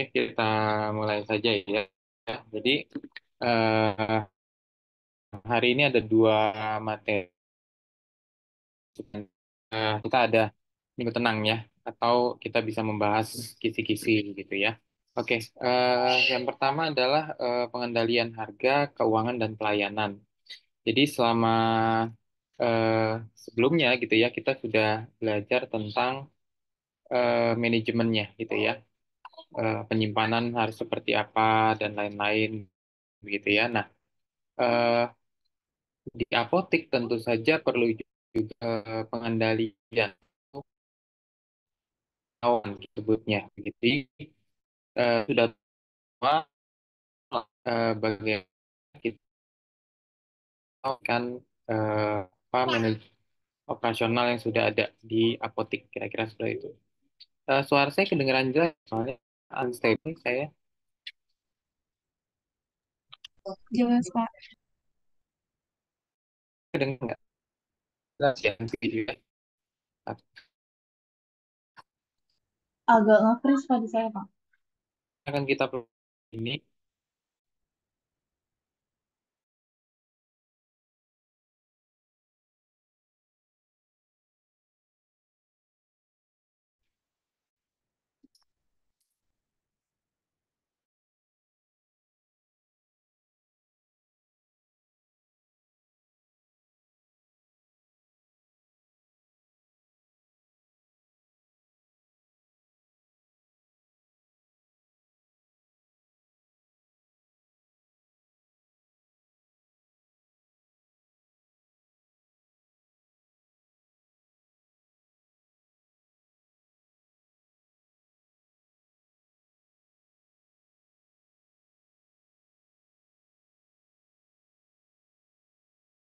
Oke, kita mulai saja ya. Jadi uh, hari ini ada dua materi. Uh, kita ada minggu tenang ya, atau kita bisa membahas kisi-kisi gitu ya. Oke, uh, yang pertama adalah uh, pengendalian harga, keuangan dan pelayanan. Jadi selama uh, sebelumnya gitu ya, kita sudah belajar tentang uh, manajemennya gitu ya uh, penyimpanan harus seperti apa dan lain-lain begitu ya. Nah, uh, di apotik tentu saja perlu juga pengendalian kawan sebutnya begitu. Uh, eh, sudah tua uh, bagaimana kita akan uh, apa operasional yang sudah ada di apotik kira-kira sudah itu. Uh, suara saya kedengaran jelas soalnya unstable saya. Jelas, Pak. Kedengar nggak? Jelas ya, video ya. Agak nge-freeze pada saya, Pak. Akan kita ini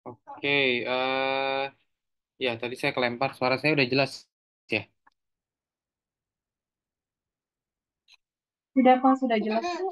Oke, uh, ya tadi saya kelempar suara saya udah jelas ya. Sudah, Pak, sudah jelas. Bu.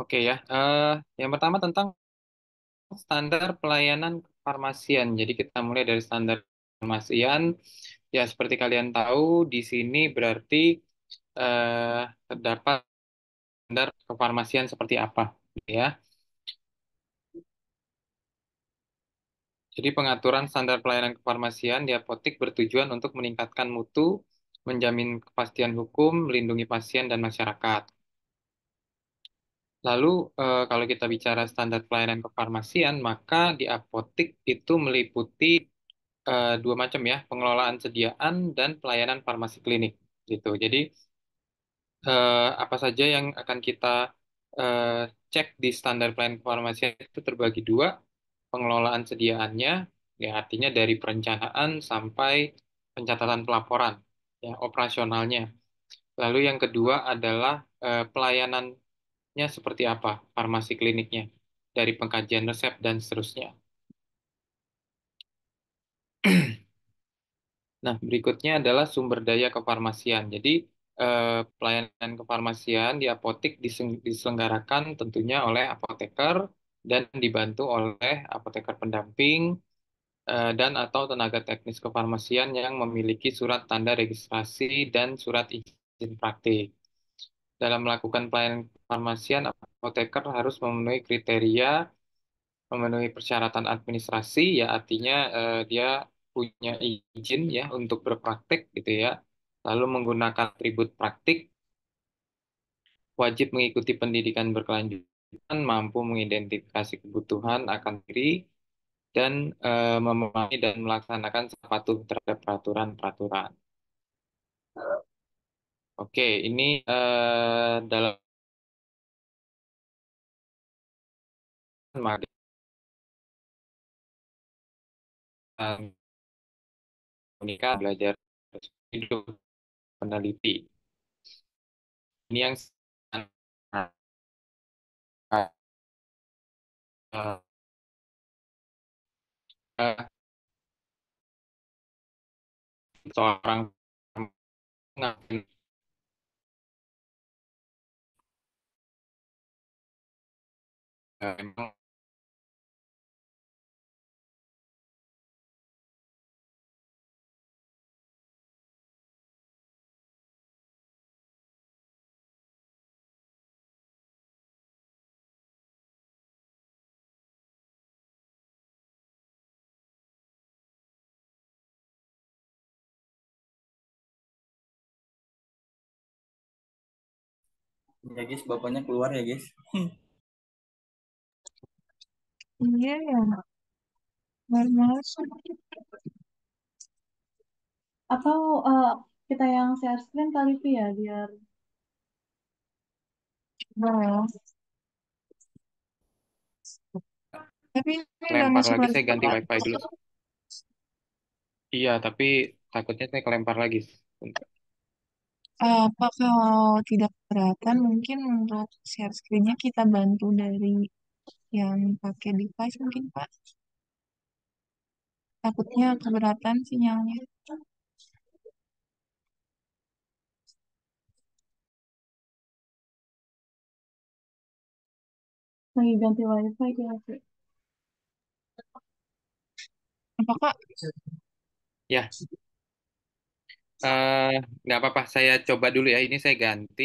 Oke ya, uh, yang pertama tentang standar pelayanan kefarmasian. Jadi kita mulai dari standar kefarmasian. Ya, seperti kalian tahu, di sini berarti uh, terdapat standar kefarmasian seperti apa, ya. Jadi pengaturan standar pelayanan kefarmasian di apotik bertujuan untuk meningkatkan mutu, menjamin kepastian hukum, melindungi pasien dan masyarakat. Lalu eh, kalau kita bicara standar pelayanan kefarmasian, maka di apotik itu meliputi eh, dua macam ya, pengelolaan sediaan dan pelayanan farmasi klinik gitu. Jadi eh, apa saja yang akan kita eh, cek di standar pelayanan kefarmasian itu terbagi dua, pengelolaan sediaannya, ya artinya dari perencanaan sampai pencatatan pelaporan, ya operasionalnya. Lalu yang kedua adalah eh, pelayanan kliniknya seperti apa, farmasi kliniknya, dari pengkajian resep dan seterusnya. Nah, berikutnya adalah sumber daya kefarmasian. Jadi, eh, pelayanan kefarmasian di apotik diselenggarakan tentunya oleh apoteker dan dibantu oleh apoteker pendamping eh, dan atau tenaga teknis kefarmasian yang memiliki surat tanda registrasi dan surat izin praktik dalam melakukan pelayanan farmasian, apoteker harus memenuhi kriteria, memenuhi persyaratan administrasi, ya artinya eh, dia punya izin ya untuk berpraktik gitu ya, lalu menggunakan atribut praktik, wajib mengikuti pendidikan berkelanjutan, mampu mengidentifikasi kebutuhan akan diri, dan e, memahami dan melaksanakan sepatu terhadap peraturan-peraturan. Oke, ini uh, dalam maka menikah belajar hidup peneliti. Ini yang uh, uh, seorang memang Ya iya, guys, bapaknya keluar ya guys. Iya ya, Atau uh, kita yang share screen kali itu ya biar Tapi ini udah Lempar masuk lagi, saya ganti wifi dulu. Iya, tapi takutnya saya kelempar lagi. Eh, apa kalau tidak keberatan mungkin untuk share screen-nya kita bantu dari yang pakai device mungkin Pak. Takutnya keberatan sinyalnya. Lagi ganti wifi ya Apa Kak? Ya. Eh, nggak apa-apa, saya coba dulu ya. Ini saya ganti.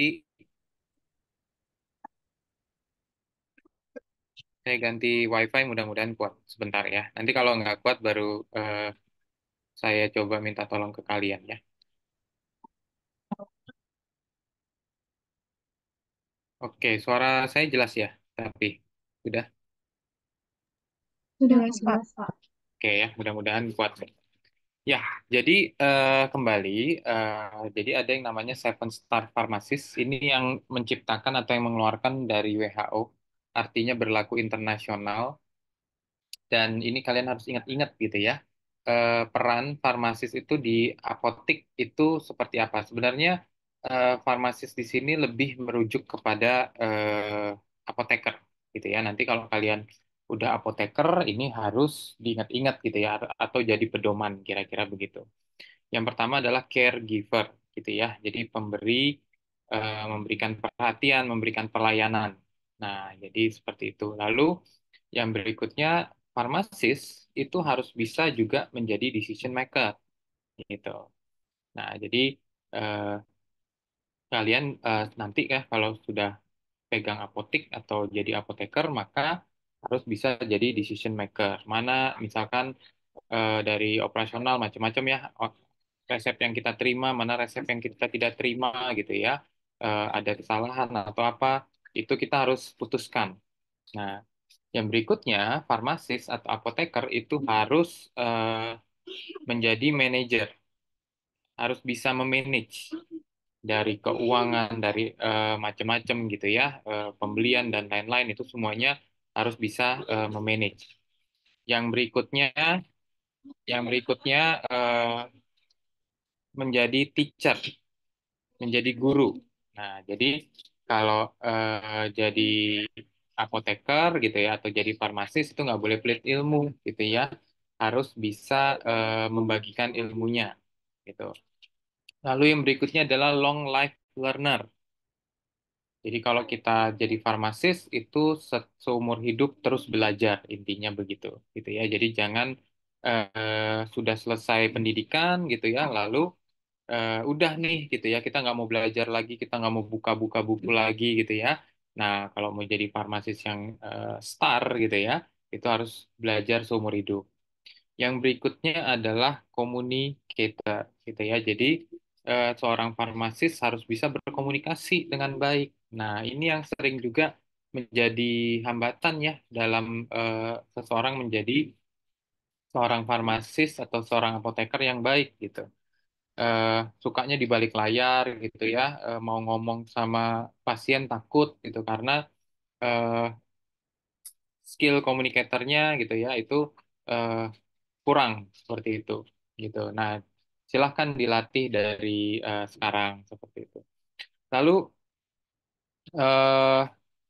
Saya ganti WiFi mudah-mudahan kuat sebentar ya. Nanti kalau nggak kuat baru uh, saya coba minta tolong ke kalian ya. Oke, suara saya jelas ya, tapi sudah. Sudah, jelas Pak. Oke ya, mudah-mudahan kuat. Ya, jadi uh, kembali, uh, jadi ada yang namanya Seven Star Pharmacist. Ini yang menciptakan atau yang mengeluarkan dari WHO artinya berlaku internasional. Dan ini kalian harus ingat-ingat gitu ya, eh, peran farmasis itu di apotik itu seperti apa. Sebenarnya eh, farmasis di sini lebih merujuk kepada eh, apoteker gitu ya. Nanti kalau kalian udah apoteker ini harus diingat-ingat gitu ya atau jadi pedoman kira-kira begitu. Yang pertama adalah caregiver gitu ya. Jadi pemberi memberikan perhatian, memberikan pelayanan Nah, jadi seperti itu. Lalu yang berikutnya farmasis itu harus bisa juga menjadi decision maker gitu. Nah, jadi eh, kalian eh, nanti ya kalau sudah pegang apotek atau jadi apoteker maka harus bisa jadi decision maker. Mana misalkan eh, dari operasional macam-macam ya resep yang kita terima, mana resep yang kita tidak terima gitu ya. Eh, ada kesalahan atau apa itu kita harus putuskan. Nah, yang berikutnya, farmasis atau apoteker itu harus uh, menjadi manajer, harus bisa memanage dari keuangan, dari uh, macam-macam gitu ya, uh, pembelian dan lain-lain itu semuanya harus bisa uh, memanage. Yang berikutnya, yang berikutnya uh, menjadi teacher, menjadi guru. Nah, jadi kalau uh, jadi apoteker gitu ya atau jadi farmasis itu nggak boleh pelit ilmu gitu ya harus bisa uh, membagikan ilmunya gitu lalu yang berikutnya adalah long life learner jadi kalau kita jadi farmasis itu seumur hidup terus belajar intinya begitu gitu ya jadi jangan uh, sudah selesai pendidikan gitu ya lalu uh, udah nih gitu ya kita nggak mau belajar lagi kita nggak mau buka-buka buku hmm. lagi gitu ya nah kalau mau jadi farmasis yang uh, star gitu ya itu harus belajar seumur hidup yang berikutnya adalah communicator gitu ya jadi uh, seorang farmasis harus bisa berkomunikasi dengan baik nah ini yang sering juga menjadi hambatan ya dalam uh, seseorang menjadi seorang farmasis atau seorang apoteker yang baik gitu uh, sukanya di balik layar gitu ya, uh, mau ngomong sama pasien takut gitu karena uh, skill komunikatornya gitu ya itu uh, kurang seperti itu gitu. Nah, silahkan dilatih dari uh, sekarang seperti itu. Lalu uh,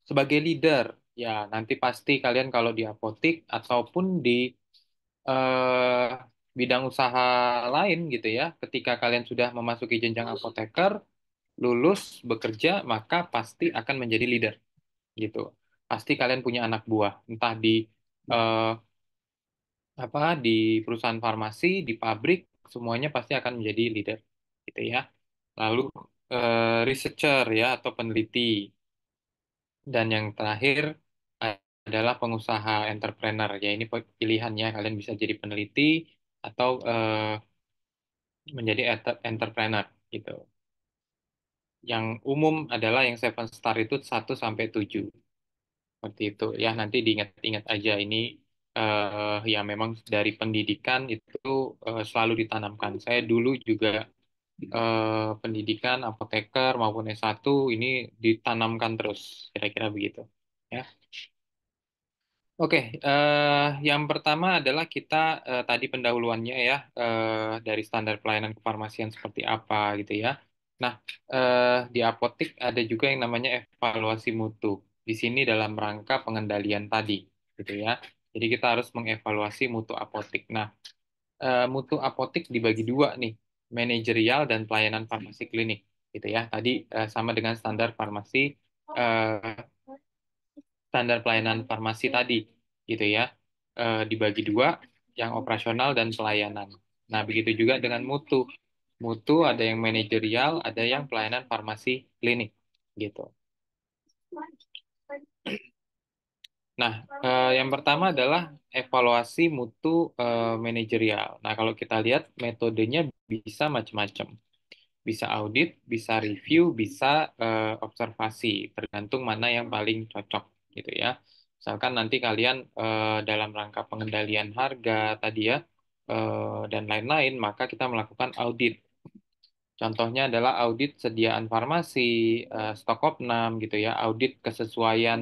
sebagai leader ya nanti pasti kalian kalau di apotik ataupun di uh, bidang usaha lain gitu ya. Ketika kalian sudah memasuki jenjang apoteker, lulus, bekerja, maka pasti akan menjadi leader gitu. Pasti kalian punya anak buah, entah di hmm. eh, apa di perusahaan farmasi, di pabrik, semuanya pasti akan menjadi leader gitu ya. Lalu eh, researcher ya atau peneliti. Dan yang terakhir adalah pengusaha entrepreneur ya ini pilihannya kalian bisa jadi peneliti atau uh, menjadi entrepreneur gitu. Yang umum adalah yang seven star itu 1 sampai 7. Seperti itu. Ya nanti diingat-ingat aja ini uh, ya memang dari pendidikan itu uh, selalu ditanamkan. Saya dulu juga uh, pendidikan apoteker maupun S1 ini ditanamkan terus kira-kira begitu ya. Oke, uh, yang pertama adalah kita uh, tadi pendahuluannya ya uh, dari standar pelayanan kefarmasian seperti apa gitu ya. Nah, uh, di apotik ada juga yang namanya evaluasi mutu. Di sini dalam rangka pengendalian tadi gitu ya. Jadi kita harus mengevaluasi mutu apotik. Nah, uh, mutu apotik dibagi dua nih, manajerial dan pelayanan farmasi klinik gitu ya. Tadi uh, sama dengan standar farmasi Uh, standar pelayanan farmasi tadi, gitu ya, e, dibagi dua, yang operasional dan pelayanan. Nah, begitu juga dengan mutu. Mutu ada yang manajerial, ada yang pelayanan farmasi klinik, gitu. Nah, e, yang pertama adalah evaluasi mutu e, manajerial. Nah, kalau kita lihat metodenya bisa macam-macam bisa audit, bisa review, bisa uh, observasi, tergantung mana yang paling cocok gitu ya. Misalkan nanti kalian eh, dalam rangka pengendalian harga tadi ya eh, dan lain-lain, maka kita melakukan audit. Contohnya adalah audit sediaan farmasi, eh, stok opnam gitu ya, audit kesesuaian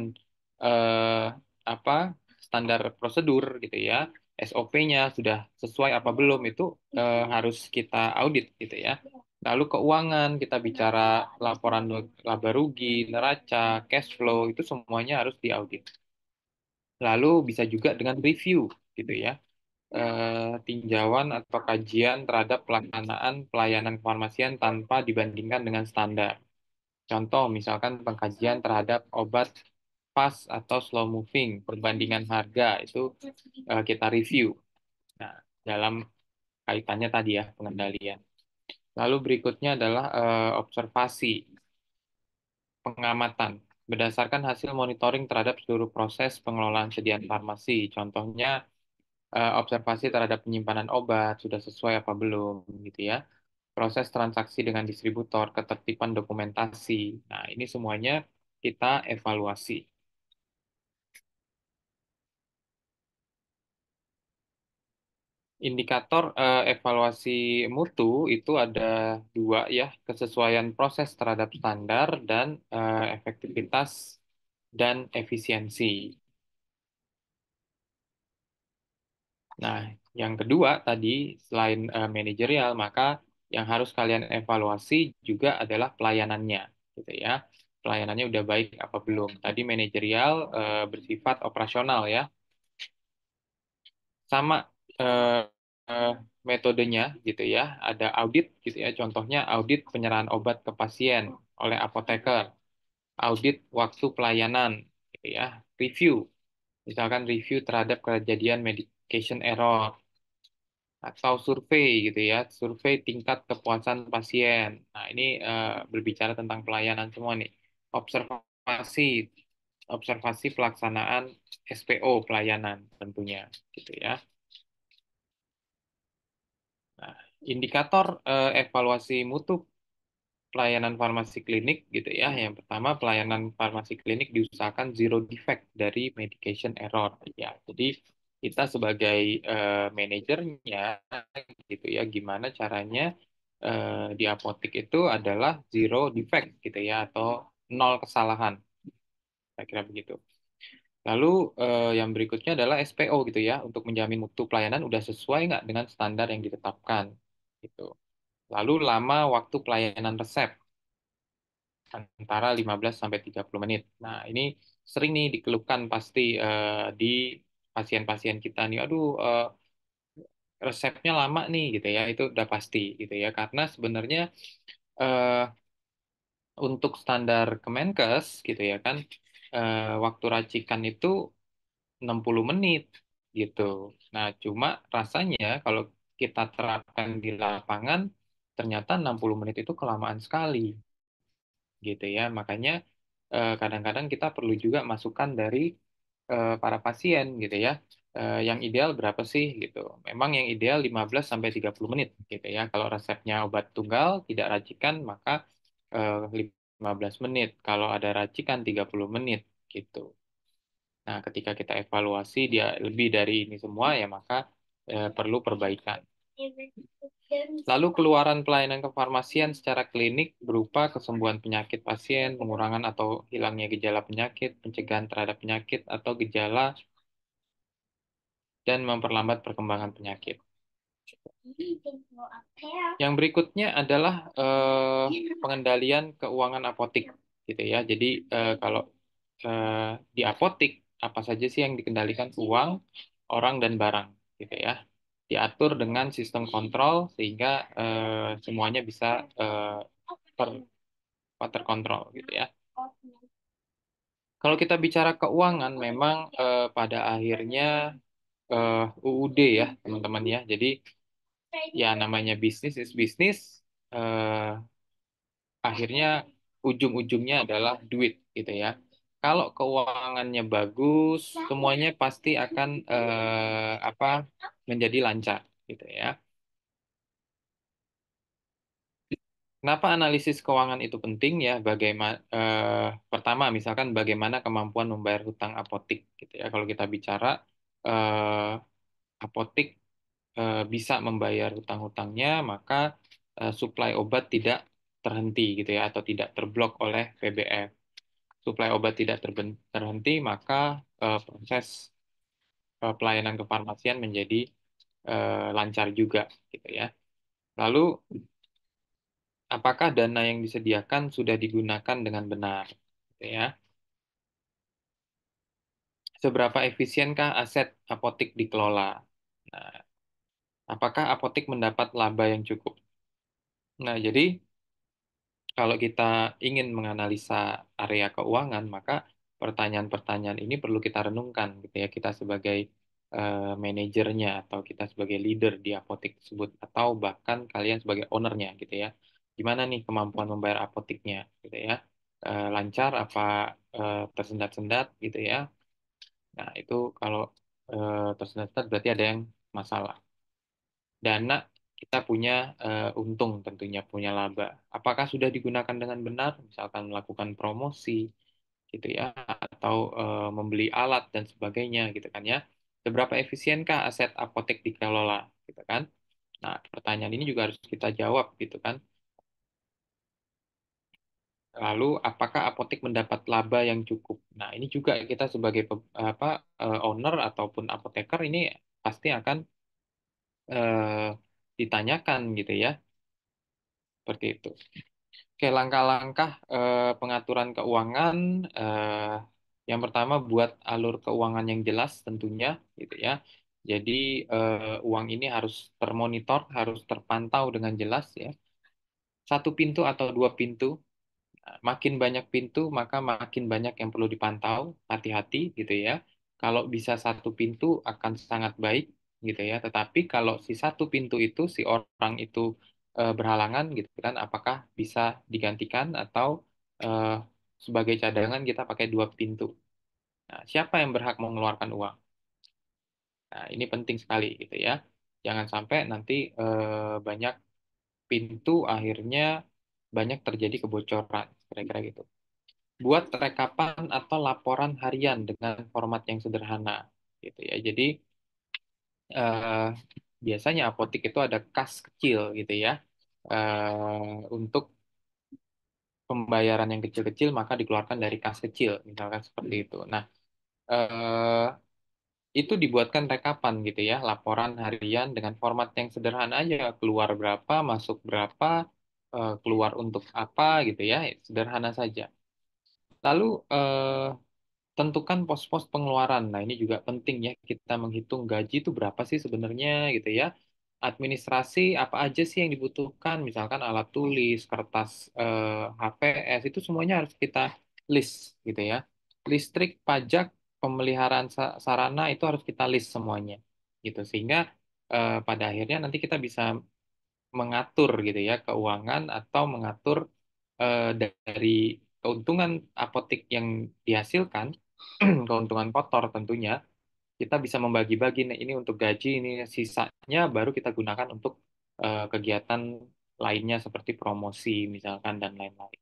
eh, apa standar prosedur gitu ya. SOP-nya sudah sesuai apa belum itu eh, harus kita audit gitu ya. Lalu keuangan, kita bicara laporan laba rugi, neraca, cash flow, itu semuanya harus diaudit. Lalu bisa juga dengan review, gitu ya. E, tinjauan atau kajian terhadap pelaksanaan pelayanan kefarmasian tanpa dibandingkan dengan standar. Contoh, misalkan pengkajian terhadap obat fast atau slow moving, perbandingan harga, itu e, kita review. Nah, dalam kaitannya tadi ya, pengendalian. Lalu berikutnya adalah uh, observasi pengamatan berdasarkan hasil monitoring terhadap seluruh proses pengelolaan sediaan farmasi. Contohnya uh, observasi terhadap penyimpanan obat sudah sesuai apa belum gitu ya. Proses transaksi dengan distributor, ketertiban dokumentasi. Nah, ini semuanya kita evaluasi. Indikator uh, evaluasi mutu itu ada dua ya, kesesuaian proses terhadap standar dan uh, efektivitas dan efisiensi. Nah, yang kedua tadi selain uh, manajerial, maka yang harus kalian evaluasi juga adalah pelayanannya, gitu ya. Pelayanannya udah baik apa belum? Tadi manajerial bersifat operasional ya. Sama uh, metodenya gitu ya. Ada audit gitu ya. Contohnya audit penyerahan obat ke pasien oleh apoteker, audit waktu pelayanan gitu ya, review. Misalkan review terhadap kejadian medication error atau survei gitu ya, survei tingkat kepuasan pasien. Nah, ini uh, berbicara tentang pelayanan semua nih. Observasi observasi pelaksanaan SPO pelayanan tentunya gitu ya. indikator uh, evaluasi mutu pelayanan farmasi klinik gitu ya. Yang pertama pelayanan farmasi klinik diusahakan zero defect dari medication error ya. Jadi kita sebagai uh, manajernya gitu ya gimana caranya uh, di apotik itu adalah zero defect gitu ya atau nol kesalahan. Saya kira begitu. Lalu eh, yang berikutnya adalah SPO gitu ya, untuk menjamin mutu pelayanan udah sesuai nggak dengan standar yang ditetapkan gitu. Lalu lama waktu pelayanan resep antara 15 sampai 30 menit. Nah, ini sering nih dikeluhkan pasti uh, di pasien-pasien kita nih, aduh uh, resepnya lama nih gitu ya. Itu udah pasti gitu ya karena sebenarnya uh, untuk standar Kemenkes gitu ya kan uh, waktu racikan itu 60 menit gitu. Nah, cuma rasanya kalau kita terapkan di lapangan ternyata 60 menit itu kelamaan sekali gitu ya makanya eh, kadang-kadang kita perlu juga masukan dari eh, para pasien gitu ya eh, yang ideal berapa sih gitu memang yang ideal 15 sampai 30 menit gitu ya kalau resepnya obat tunggal tidak racikan maka 15 menit kalau ada racikan 30 menit gitu nah ketika kita evaluasi dia lebih dari ini semua ya maka eh, perlu perbaikan. Iya, Lalu keluaran pelayanan kefarmasian secara klinik berupa kesembuhan penyakit pasien, pengurangan atau hilangnya gejala penyakit, pencegahan terhadap penyakit atau gejala, dan memperlambat perkembangan penyakit. Yang berikutnya adalah eh, pengendalian keuangan apotik, gitu ya. Jadi eh, kalau eh, di apotik apa saja sih yang dikendalikan uang, orang dan barang gitu ya diatur dengan sistem kontrol sehingga eh, semuanya bisa eh, ter terkontrol gitu ya. Kalau kita bicara keuangan memang eh, pada akhirnya eh, UUD ya teman-teman ya. Jadi ya namanya bisnis is bisnis eh, akhirnya ujung-ujungnya adalah duit gitu ya kalau keuangannya bagus, semuanya pasti akan eh, apa menjadi lancar, gitu ya. Kenapa analisis keuangan itu penting ya? Bagaimana eh, pertama misalkan bagaimana kemampuan membayar hutang apotik, gitu ya. Kalau kita bicara eh, apotik eh, bisa membayar hutang-hutangnya, maka eh, suplai obat tidak terhenti gitu ya atau tidak terblok oleh PBF suplai obat tidak terhenti, maka uh, proses uh, pelayanan kefarmasian menjadi uh, lancar juga, gitu ya. Lalu, apakah dana yang disediakan sudah digunakan dengan benar, gitu ya? Seberapa efisienkah aset apotik dikelola? Nah, apakah apotik mendapat laba yang cukup? Nah, jadi kalau kita ingin menganalisa area keuangan, maka pertanyaan-pertanyaan ini perlu kita renungkan gitu ya kita sebagai uh, manajernya atau kita sebagai leader di apotek tersebut atau bahkan kalian sebagai ownernya gitu ya. Gimana nih kemampuan membayar apoteknya gitu ya? Uh, lancar apa uh, tersendat-sendat gitu ya. Nah, itu kalau uh, tersendat-sendat berarti ada yang masalah. Dana kita punya uh, untung tentunya punya laba. Apakah sudah digunakan dengan benar, misalkan melakukan promosi gitu ya atau uh, membeli alat dan sebagainya gitu kan ya. Seberapa efisienkah aset apotek dikelola gitu kan? Nah, pertanyaan ini juga harus kita jawab gitu kan. Lalu apakah apotek mendapat laba yang cukup? Nah, ini juga kita sebagai apa eh, owner ataupun apoteker ini pasti akan eh, ditanyakan gitu ya. Seperti itu. Oke, langkah-langkah eh, pengaturan keuangan eh, yang pertama buat alur keuangan yang jelas tentunya gitu ya. Jadi eh, uang ini harus termonitor, harus terpantau dengan jelas ya. Satu pintu atau dua pintu. Makin banyak pintu, maka makin banyak yang perlu dipantau, hati-hati gitu ya. Kalau bisa satu pintu akan sangat baik gitu ya. Tetapi kalau si satu pintu itu si orang itu e, berhalangan gitu kan, apakah bisa digantikan atau e, sebagai cadangan kita pakai dua pintu? Nah, siapa yang berhak mengeluarkan uang? Nah, ini penting sekali gitu ya. Jangan sampai nanti e, banyak pintu akhirnya banyak terjadi kebocoran kira-kira gitu. Buat rekapan atau laporan harian dengan format yang sederhana gitu ya. Jadi uh, biasanya apotik itu ada kas kecil gitu ya. Uh, untuk pembayaran yang kecil-kecil maka dikeluarkan dari kas kecil misalkan seperti itu. Nah eh, itu dibuatkan rekapan gitu ya laporan harian dengan format yang sederhana aja keluar berapa masuk berapa eh, keluar untuk apa gitu ya sederhana saja. Lalu eh, tentukan pos-pos pengeluaran. Nah, ini juga penting ya kita menghitung gaji itu berapa sih sebenarnya gitu ya. Administrasi apa aja sih yang dibutuhkan? Misalkan alat tulis, kertas eh, HPS itu semuanya harus kita list gitu ya. Listrik, pajak, pemeliharaan sarana itu harus kita list semuanya gitu sehingga eh, pada akhirnya nanti kita bisa mengatur gitu ya keuangan atau mengatur eh, dari keuntungan apotik yang dihasilkan keuntungan kotor tentunya, kita bisa membagi-bagi nah, ini untuk gaji, ini sisanya baru kita gunakan untuk uh, kegiatan lainnya seperti promosi misalkan dan lain-lain.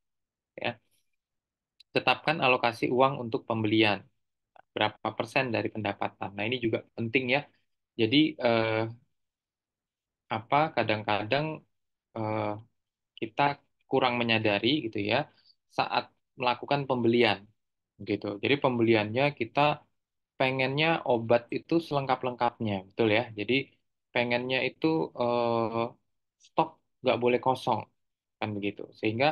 Ya. Tetapkan alokasi uang untuk pembelian berapa persen dari pendapatan. Nah ini juga penting ya. Jadi uh, apa kadang-kadang uh, kita kurang menyadari gitu ya saat melakukan pembelian gitu. Jadi pembeliannya kita pengennya obat itu selengkap-lengkapnya, betul ya. Jadi pengennya itu eh, stok nggak boleh kosong, kan begitu. Sehingga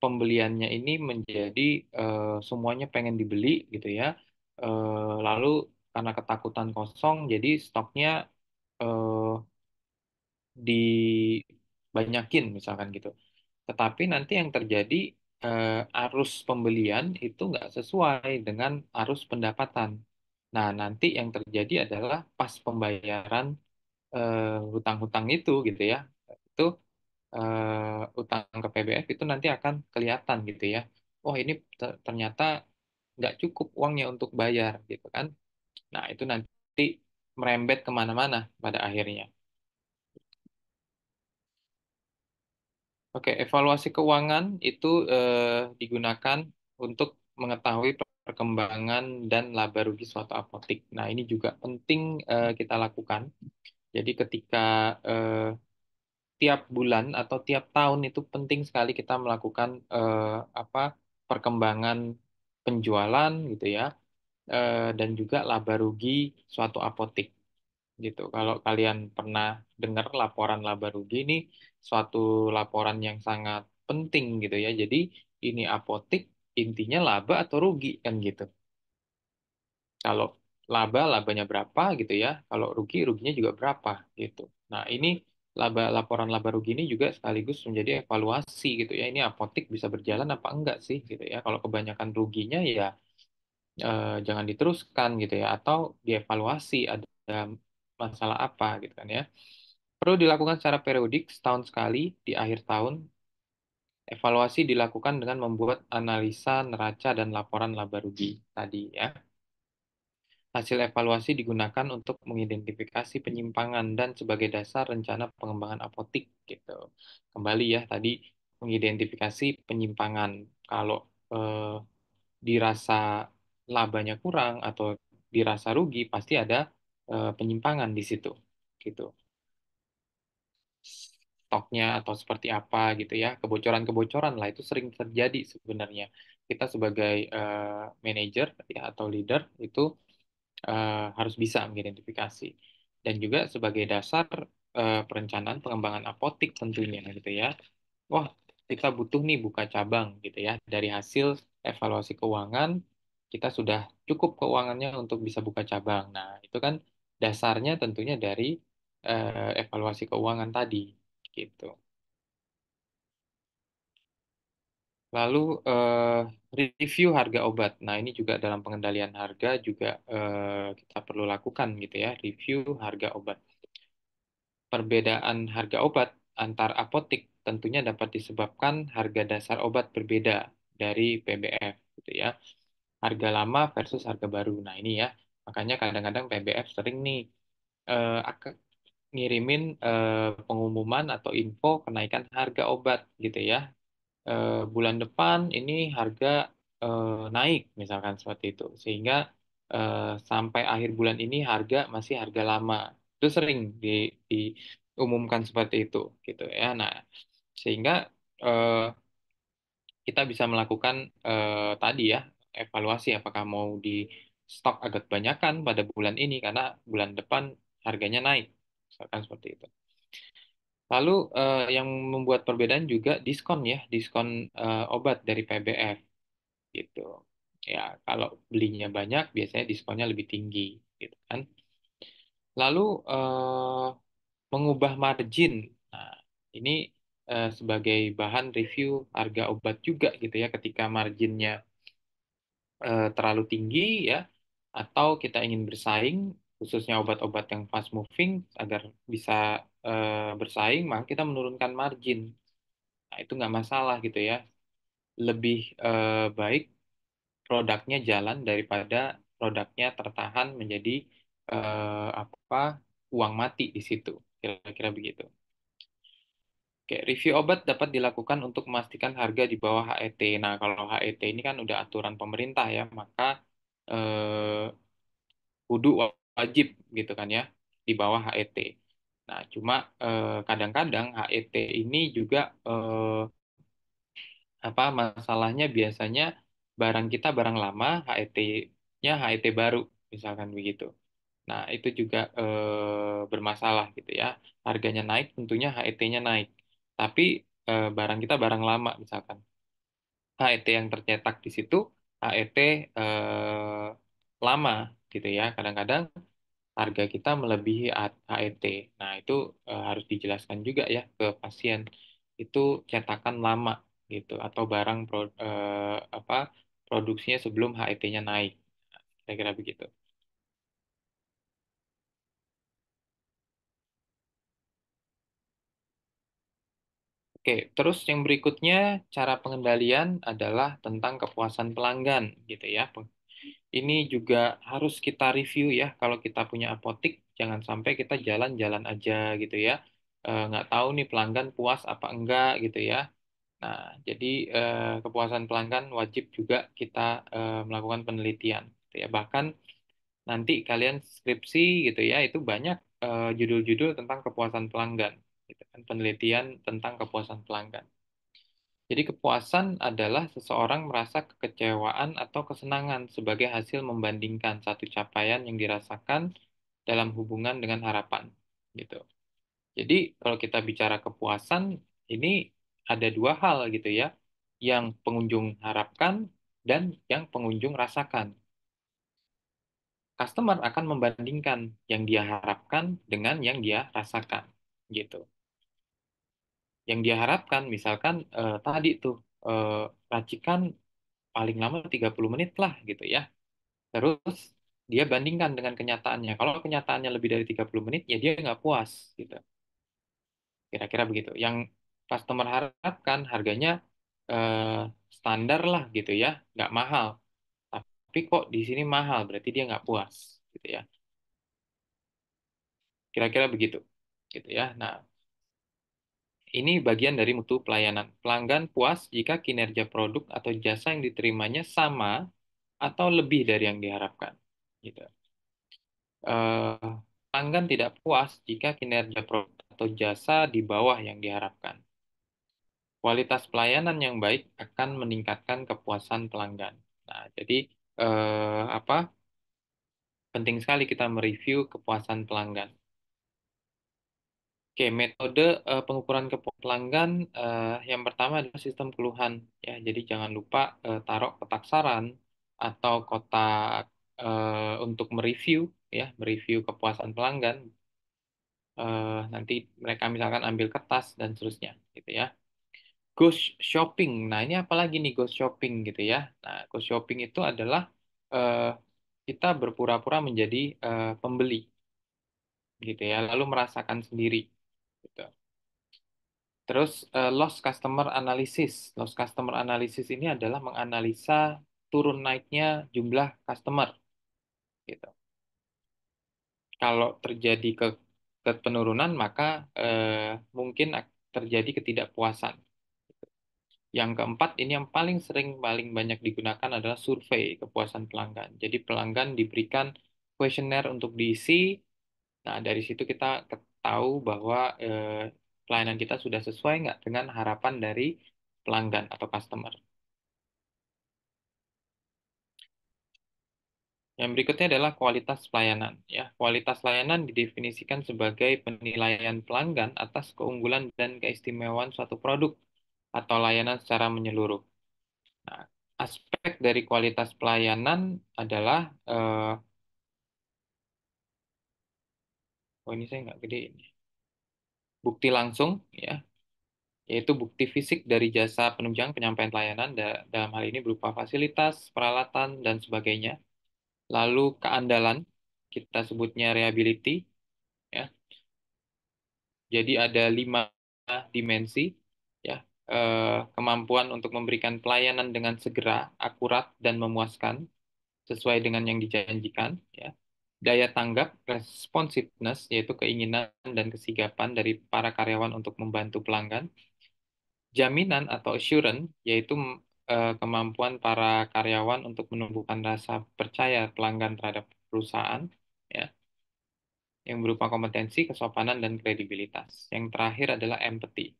pembeliannya ini menjadi eh, semuanya pengen dibeli gitu ya. Eh, lalu karena ketakutan kosong, jadi stoknya eh, dibanyakin misalkan gitu. Tetapi nanti yang terjadi eh, arus pembelian itu nggak sesuai dengan arus pendapatan. Nah, nanti yang terjadi adalah pas pembayaran hutang eh, hutang-hutang itu gitu ya, itu eh, utang ke PBF itu nanti akan kelihatan gitu ya. Oh, ini ternyata nggak cukup uangnya untuk bayar gitu kan. Nah, itu nanti merembet kemana-mana pada akhirnya. Oke, evaluasi keuangan itu eh, digunakan untuk mengetahui perkembangan dan laba rugi suatu apotik. Nah, ini juga penting eh, kita lakukan. Jadi ketika eh, tiap bulan atau tiap tahun itu penting sekali kita melakukan eh, apa perkembangan penjualan gitu ya eh, dan juga laba rugi suatu apotik gitu. Kalau kalian pernah dengar laporan laba rugi ini suatu laporan yang sangat penting gitu ya. Jadi ini apotik intinya laba atau rugi kan gitu. Kalau laba labanya berapa gitu ya. Kalau rugi ruginya juga berapa gitu. Nah, ini laba laporan laba rugi ini juga sekaligus menjadi evaluasi gitu ya. Ini apotik bisa berjalan apa enggak sih gitu ya. Kalau kebanyakan ruginya ya eh, jangan diteruskan gitu ya atau dievaluasi ada masalah apa gitu kan ya. Perlu dilakukan secara periodik, setahun sekali, di akhir tahun. Evaluasi dilakukan dengan membuat analisa neraca dan laporan laba rugi tadi ya. Hasil evaluasi digunakan untuk mengidentifikasi penyimpangan dan sebagai dasar rencana pengembangan apotik gitu. Kembali ya tadi mengidentifikasi penyimpangan. Kalau eh, dirasa labanya kurang atau dirasa rugi pasti ada eh, penyimpangan di situ gitu stoknya atau seperti apa gitu ya kebocoran-kebocoran lah itu sering terjadi sebenarnya kita sebagai uh, manajer ya atau leader itu uh, harus bisa mengidentifikasi dan juga sebagai dasar uh, perencanaan pengembangan apotik tentunya gitu ya wah kita butuh nih buka cabang gitu ya dari hasil evaluasi keuangan kita sudah cukup keuangannya untuk bisa buka cabang nah itu kan dasarnya tentunya dari evaluasi keuangan tadi gitu. Lalu eh, review harga obat. Nah, ini juga dalam pengendalian harga juga eh, kita perlu lakukan gitu ya, review harga obat. Perbedaan harga obat antar apotik tentunya dapat disebabkan harga dasar obat berbeda dari PBF gitu ya. Harga lama versus harga baru. Nah, ini ya. Makanya kadang-kadang PBF sering nih eh, ngirimin uh, pengumuman atau info kenaikan harga obat gitu ya. uh, bulan depan ini harga uh, naik misalkan seperti itu. Sehingga uh, sampai akhir bulan ini harga masih harga lama. Itu sering di, diumumkan seperti itu gitu ya. Nah, sehingga uh, kita bisa melakukan uh, tadi ya evaluasi apakah mau di stok agak banyakkan pada bulan ini karena bulan depan harganya naik misalkan seperti itu. Lalu uh, yang membuat perbedaan juga diskon ya, diskon uh, obat dari PBF gitu. Ya, kalau belinya banyak biasanya diskonnya lebih tinggi gitu kan. Lalu uh, mengubah margin. Nah, ini uh, sebagai bahan review harga obat juga gitu ya ketika marginnya uh, terlalu tinggi ya atau kita ingin bersaing khususnya obat-obat yang fast moving agar bisa uh, bersaing, maka kita menurunkan margin. Nah, itu nggak masalah gitu ya. Lebih uh, baik produknya jalan daripada produknya tertahan menjadi uh, apa uang mati di situ. Kira-kira begitu. Oke, review obat dapat dilakukan untuk memastikan harga di bawah HET. Nah, kalau HET ini kan udah aturan pemerintah ya, maka eh, kudu wajib gitu kan ya di bawah HET. Nah, cuma eh, kadang-kadang eh, HET ini juga eh, apa masalahnya biasanya barang kita barang lama, HET-nya HET baru misalkan begitu. Nah, itu juga eh, bermasalah gitu ya. Harganya naik, tentunya HET-nya naik. Tapi eh, barang kita barang lama misalkan. HET yang tercetak di situ, HET eh, lama gitu ya. Kadang-kadang harga kita melebihi HRT. E nah, itu eh, harus dijelaskan juga ya ke pasien. Itu cetakan lama gitu atau barang pro, eh, apa produksinya sebelum HRT-nya e naik. Kira-kira begitu. Oke, terus yang berikutnya cara pengendalian adalah tentang kepuasan pelanggan gitu ya ini juga harus kita review ya kalau kita punya apotik jangan sampai kita jalan-jalan aja gitu ya e, nggak tahu nih pelanggan puas apa enggak gitu ya nah jadi e, kepuasan pelanggan wajib juga kita e, melakukan penelitian gitu ya bahkan nanti kalian skripsi gitu ya itu banyak judul-judul tentang kepuasan pelanggan gitu kan penelitian tentang kepuasan pelanggan jadi kepuasan adalah seseorang merasa kekecewaan atau kesenangan sebagai hasil membandingkan satu capaian yang dirasakan dalam hubungan dengan harapan, gitu. Jadi kalau kita bicara kepuasan ini ada dua hal gitu ya, yang pengunjung harapkan dan yang pengunjung rasakan. Customer akan membandingkan yang dia harapkan dengan yang dia rasakan, gitu yang dia harapkan misalkan eh, tadi tuh eh, racikan paling lama 30 menit lah gitu ya. Terus dia bandingkan dengan kenyataannya. Kalau kenyataannya lebih dari 30 menit, ya dia nggak puas gitu. Kira-kira begitu. Yang customer harapkan harganya eh, standar lah gitu ya, nggak mahal. Tapi kok di sini mahal, berarti dia nggak puas gitu ya. Kira-kira begitu gitu ya. Nah, ini bagian dari mutu pelayanan. Pelanggan puas jika kinerja produk atau jasa yang diterimanya sama atau lebih dari yang diharapkan. Gitu. Uh, pelanggan tidak puas jika kinerja produk atau jasa di bawah yang diharapkan. Kualitas pelayanan yang baik akan meningkatkan kepuasan pelanggan. Nah, jadi eh, apa penting sekali kita mereview kepuasan pelanggan. Oke, metode uh, pengukuran kepuasan pelanggan uh, yang pertama adalah sistem keluhan ya. Jadi jangan lupa uh, taruh kotak saran atau kotak uh, untuk mereview ya, mereview kepuasan pelanggan. Uh, nanti mereka misalkan ambil kertas dan seterusnya gitu ya. Ghost shopping. Nah, ini apalagi nih ghost shopping gitu ya. Nah, ghost shopping itu adalah uh, kita berpura-pura menjadi uh, pembeli gitu ya, lalu merasakan sendiri gitu. Terus uh, loss customer analysis. Loss customer analysis ini adalah menganalisa turun naiknya jumlah customer. Gitu. Kalau terjadi ke, ke penurunan maka uh, mungkin terjadi ketidakpuasan. Gitu. Yang keempat ini yang paling sering paling banyak digunakan adalah survei kepuasan pelanggan. Jadi pelanggan diberikan kuesioner untuk diisi. Nah, dari situ kita tahu bahwa eh, pelayanan kita sudah sesuai nggak dengan harapan dari pelanggan atau customer. Yang berikutnya adalah kualitas pelayanan. Ya, kualitas layanan didefinisikan sebagai penilaian pelanggan atas keunggulan dan keistimewaan suatu produk atau layanan secara menyeluruh. Nah, aspek dari kualitas pelayanan adalah eh, oh ini saya nggak gede ini bukti langsung ya yaitu bukti fisik dari jasa penunjang penyampaian layanan dalam hal ini berupa fasilitas peralatan dan sebagainya lalu keandalan kita sebutnya reliability ya jadi ada lima dimensi ya eh, kemampuan untuk memberikan pelayanan dengan segera akurat dan memuaskan sesuai dengan yang dijanjikan ya daya tanggap responsiveness yaitu keinginan dan kesigapan dari para karyawan untuk membantu pelanggan jaminan atau assurance yaitu uh, kemampuan para karyawan untuk menumbuhkan rasa percaya pelanggan terhadap perusahaan ya yang berupa kompetensi kesopanan dan kredibilitas yang terakhir adalah empathy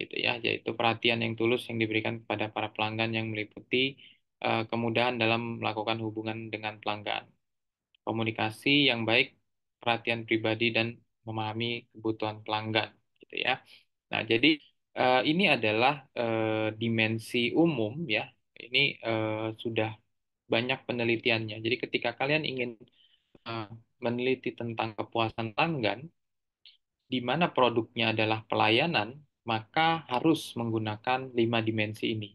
gitu ya yaitu perhatian yang tulus yang diberikan kepada para pelanggan yang meliputi uh, kemudahan dalam melakukan hubungan dengan pelanggan komunikasi yang baik, perhatian pribadi dan memahami kebutuhan pelanggan gitu ya. Nah, jadi uh, ini adalah uh, dimensi umum ya. Ini uh, sudah banyak penelitiannya. Jadi ketika kalian ingin uh, meneliti tentang kepuasan pelanggan di mana produknya adalah pelayanan, maka harus menggunakan lima dimensi ini.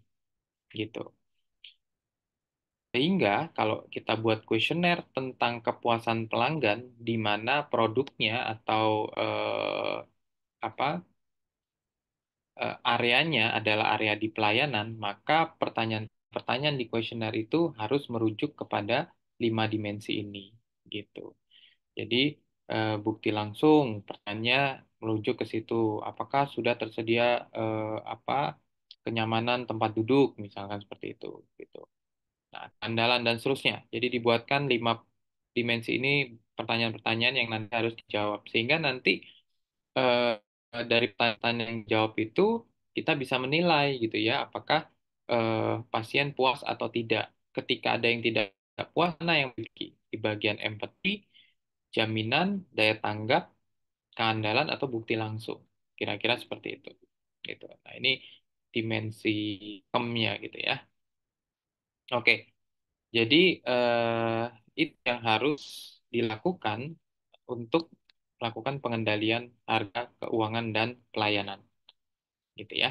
Gitu. Sehingga kalau kita buat kuesioner tentang kepuasan pelanggan, di mana produknya atau eh, apa eh, areanya adalah area di pelayanan, maka pertanyaan-pertanyaan di kuesioner itu harus merujuk kepada lima dimensi ini, gitu. Jadi eh, bukti langsung, pertanyaannya merujuk ke situ. Apakah sudah tersedia eh, apa kenyamanan tempat duduk, misalkan seperti itu, gitu nah, andalan dan seterusnya. Jadi dibuatkan lima dimensi ini pertanyaan-pertanyaan yang nanti harus dijawab sehingga nanti eh, dari pertanyaan yang dijawab itu kita bisa menilai gitu ya apakah eh, pasien puas atau tidak. Ketika ada yang tidak puas, mana yang memiliki di bagian empati, jaminan, daya tanggap, keandalan atau bukti langsung. Kira-kira seperti itu. Gitu. Nah, ini dimensi kemnya gitu ya. Oke, jadi eh, itu yang harus dilakukan untuk melakukan pengendalian harga keuangan dan pelayanan, gitu ya.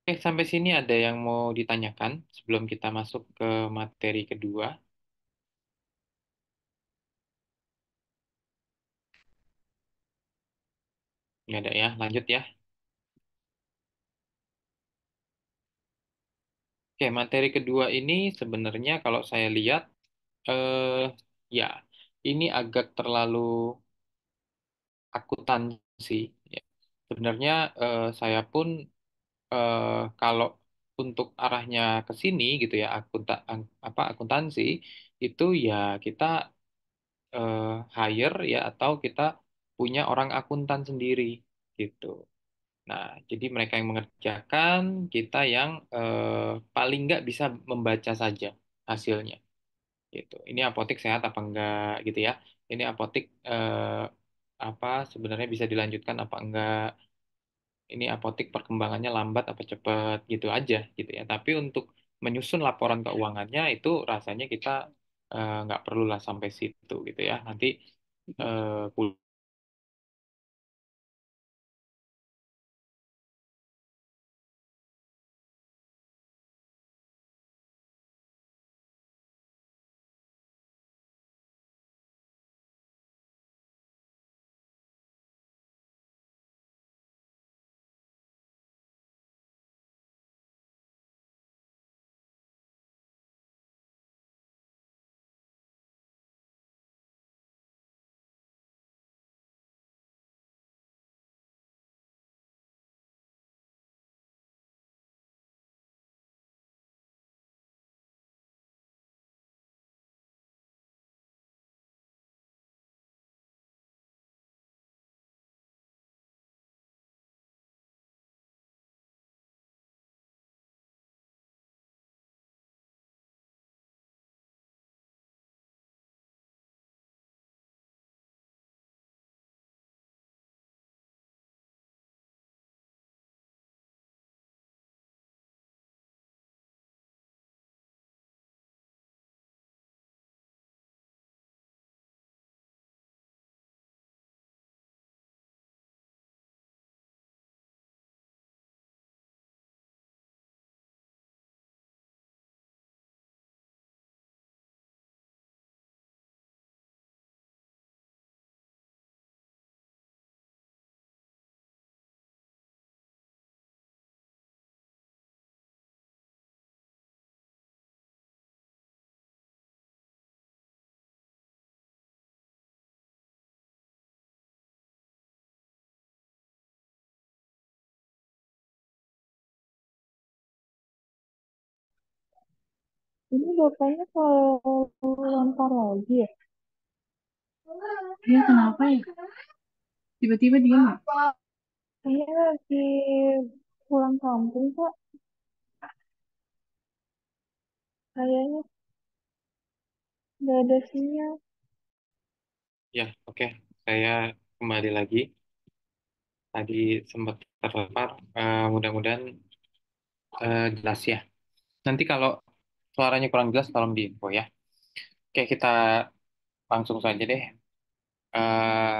Oke, sampai sini ada yang mau ditanyakan sebelum kita masuk ke materi kedua. Nggak ada ya, lanjut ya. Oke, materi kedua ini sebenarnya kalau saya lihat, eh, ya ini agak terlalu akuntansi. Ya. Sebenarnya eh, saya pun eh, kalau untuk arahnya ke sini gitu ya akunta, apa akuntansi itu ya kita eh, hire ya atau kita punya orang akuntan sendiri gitu. Nah, jadi mereka yang mengerjakan, kita yang eh, paling nggak bisa membaca saja hasilnya. Gitu. Ini apotik sehat apa enggak gitu ya. Ini apotik eh, apa sebenarnya bisa dilanjutkan apa enggak. Ini apotik perkembangannya lambat apa cepat gitu aja gitu ya. Tapi untuk menyusun laporan keuangannya itu rasanya kita eh, nggak perlulah sampai situ gitu ya. Nanti eh, Ini bapaknya kalau lempar lagi ya? Dia kenapa ya? Tiba-tiba dia nggak? Saya iya, lagi pulang kampung, Pak. Kayaknya nggak ada sinyal. Ya, oke. Saya kembali lagi. Tadi sempat terlepas. Uh, mudah-mudahan uh, jelas ya. Nanti kalau suaranya kurang jelas tolong diinfo ya. Oke, kita langsung saja deh. Uh,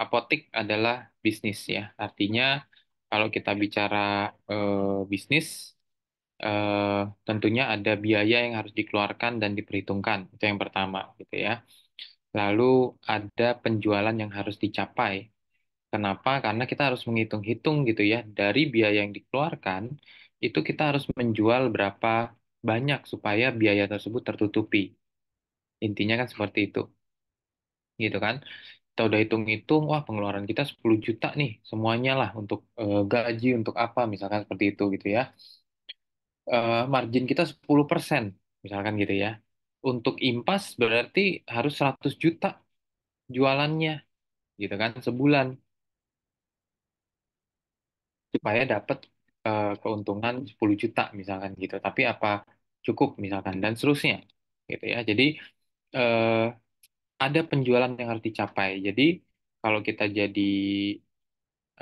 apotik adalah bisnis ya. Artinya kalau kita bicara uh, bisnis, uh, tentunya ada biaya yang harus dikeluarkan dan diperhitungkan. Itu yang pertama gitu ya. Lalu ada penjualan yang harus dicapai. Kenapa? Karena kita harus menghitung-hitung gitu ya dari biaya yang dikeluarkan itu kita harus menjual berapa banyak supaya biaya tersebut tertutupi. Intinya kan seperti itu. Gitu kan? Kita udah hitung-hitung, wah pengeluaran kita 10 juta nih semuanya lah untuk e, gaji, untuk apa misalkan seperti itu gitu ya. E, margin kita 10% misalkan gitu ya. Untuk impas berarti harus 100 juta jualannya gitu kan sebulan supaya dapat e, keuntungan 10 juta misalkan gitu. Tapi apa cukup misalkan dan seterusnya gitu ya jadi eh, ada penjualan yang harus dicapai jadi kalau kita jadi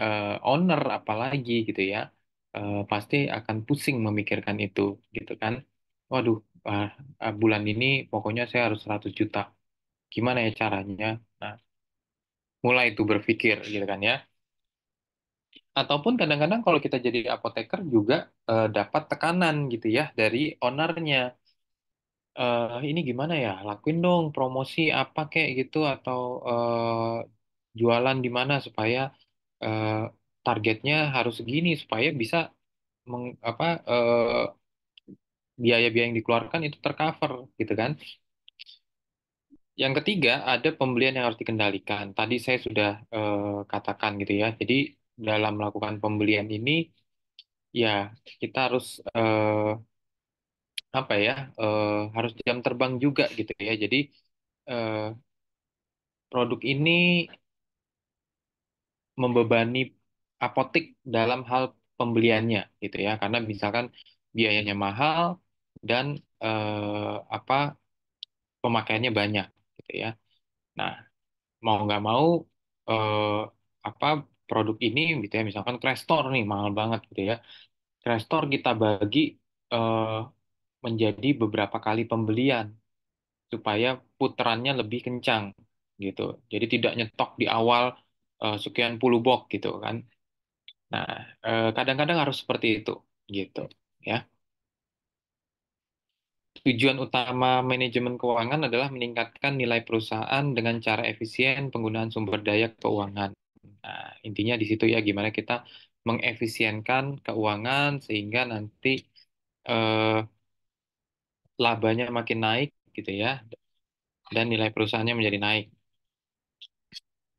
eh, owner apalagi gitu ya eh, pasti akan pusing memikirkan itu gitu kan waduh ah, ah bulan ini pokoknya saya harus 100 juta gimana ya caranya nah mulai itu berpikir gitu kan ya ataupun kadang-kadang kalau kita jadi apoteker juga uh, dapat tekanan gitu ya dari ownernya uh, ini gimana ya lakuin dong promosi apa kayak gitu atau uh, jualan di mana supaya uh, targetnya harus segini supaya bisa meng, apa biaya biaya-biaya yang dikeluarkan itu tercover gitu kan yang ketiga ada pembelian yang harus dikendalikan tadi saya sudah uh, katakan gitu ya jadi dalam melakukan pembelian ini ya kita harus eh, apa ya eh, harus jam terbang juga gitu ya jadi eh, produk ini membebani apotik dalam hal pembeliannya gitu ya karena misalkan biayanya mahal dan eh, apa pemakaiannya banyak gitu ya nah mau nggak mau eh, apa produk ini gitu ya misalkan crash nih mahal banget gitu ya crash kita bagi uh, menjadi beberapa kali pembelian supaya putarannya lebih kencang gitu jadi tidak nyetok di awal uh, sekian puluh box gitu kan nah kadang eh, kadang-kadang harus seperti itu gitu ya tujuan utama manajemen keuangan adalah meningkatkan nilai perusahaan dengan cara efisien penggunaan sumber daya keuangan. Nah, intinya di situ ya gimana kita mengefisienkan keuangan sehingga nanti eh, labanya makin naik gitu ya dan nilai perusahaannya menjadi naik.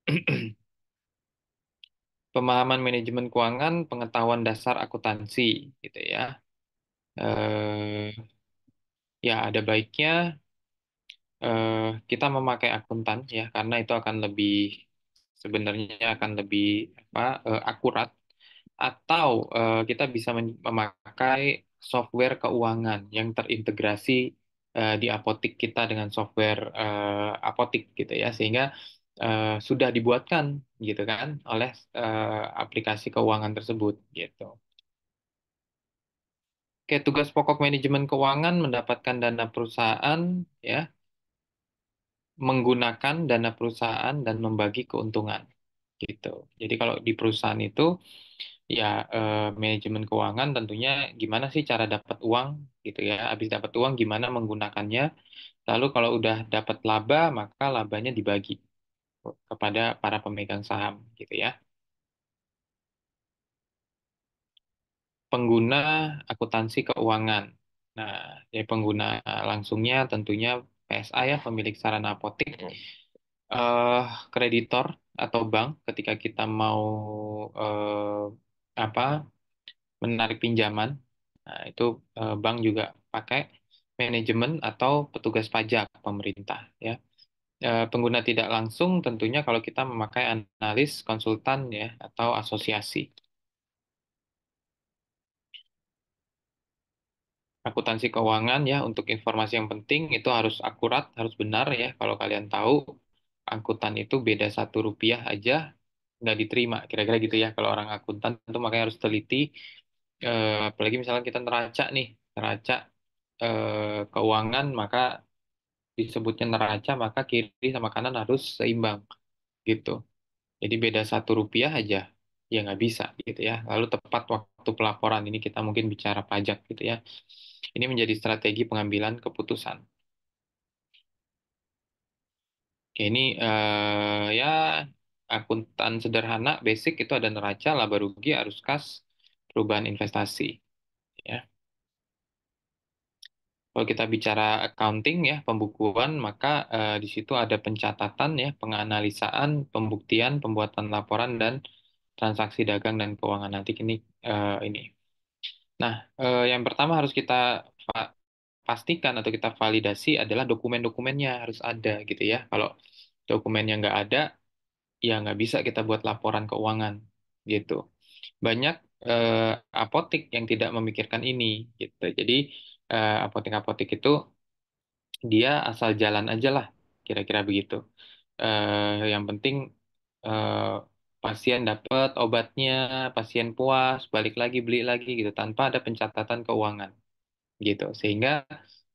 Pemahaman manajemen keuangan, pengetahuan dasar akuntansi gitu ya. Eh, ya ada baiknya eh, kita memakai akuntan ya karena itu akan lebih sebenarnya akan lebih apa uh, akurat atau uh, kita bisa memakai software keuangan yang terintegrasi uh, di apotik kita dengan software uh, apotik gitu ya sehingga uh, sudah dibuatkan gitu kan oleh uh, aplikasi keuangan tersebut gitu. Oke, tugas pokok manajemen keuangan mendapatkan dana perusahaan ya menggunakan dana perusahaan dan membagi keuntungan gitu. Jadi kalau di perusahaan itu ya eh, manajemen keuangan tentunya gimana sih cara dapat uang gitu ya. Habis dapat uang gimana menggunakannya. Lalu kalau udah dapat laba maka labanya dibagi kepada para pemegang saham gitu ya. Pengguna akuntansi keuangan. Nah, ya pengguna langsungnya tentunya PSA ya pemilik sarana apotek hmm. eh, kreditor atau bank ketika kita mau eh, apa menarik pinjaman nah itu eh, bank juga pakai manajemen atau petugas pajak pemerintah ya eh, pengguna tidak langsung tentunya kalau kita memakai analis konsultan ya atau asosiasi akuntansi keuangan ya untuk informasi yang penting itu harus akurat, harus benar ya. Kalau kalian tahu angkutan itu beda satu rupiah aja nggak diterima kira-kira gitu ya kalau orang akuntan itu makanya harus teliti eh, apalagi misalnya kita neraca nih neraca eh, keuangan maka disebutnya neraca maka kiri sama kanan harus seimbang gitu jadi beda satu rupiah aja ya nggak bisa gitu ya. Lalu tepat waktu pelaporan ini kita mungkin bicara pajak gitu ya. Ini menjadi strategi pengambilan keputusan. Oke, ini uh, ya akuntan sederhana basic itu ada neraca, laba rugi, arus kas, perubahan investasi. Ya. Kalau kita bicara accounting ya, pembukuan, maka uh, di situ ada pencatatan ya, penganalisaan, pembuktian, pembuatan laporan dan transaksi dagang dan keuangan nanti ini uh, ini. Nah, uh, yang pertama harus kita pastikan atau kita validasi adalah dokumen-dokumennya harus ada gitu ya. Kalau dokumennya nggak ada, ya nggak bisa kita buat laporan keuangan gitu. Banyak uh, apotik yang tidak memikirkan ini gitu. Jadi apotek apotik-apotik itu dia asal jalan aja lah, kira-kira begitu. Uh, yang penting uh, pasien dapat obatnya, pasien puas, balik lagi beli lagi gitu tanpa ada pencatatan keuangan gitu. Sehingga